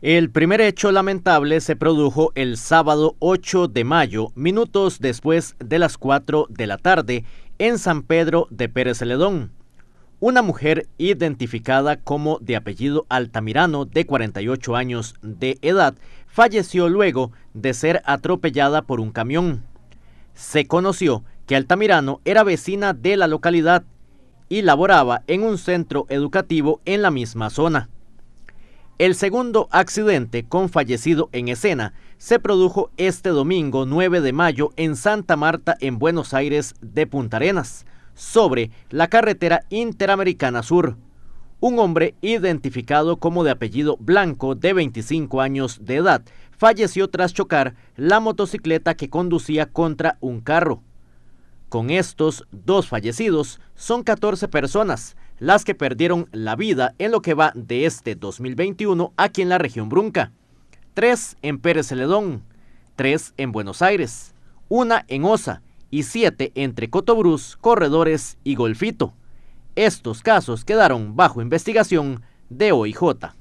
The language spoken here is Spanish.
El primer hecho lamentable se produjo el sábado 8 de mayo, minutos después de las 4 de la tarde, en San Pedro de Pérez Celedón. Una mujer identificada como de apellido Altamirano, de 48 años de edad, falleció luego de ser atropellada por un camión. Se conoció que Altamirano era vecina de la localidad y laboraba en un centro educativo en la misma zona. El segundo accidente con fallecido en escena se produjo este domingo 9 de mayo en Santa Marta, en Buenos Aires de Punta Arenas, sobre la carretera Interamericana Sur. Un hombre identificado como de apellido Blanco, de 25 años de edad, falleció tras chocar la motocicleta que conducía contra un carro. Con estos dos fallecidos, son 14 personas las que perdieron la vida en lo que va de este 2021 aquí en la región Brunca. Tres en Pérez Celedón, tres en Buenos Aires, una en Osa y siete entre Cotobruz, Corredores y Golfito. Estos casos quedaron bajo investigación de OIJ.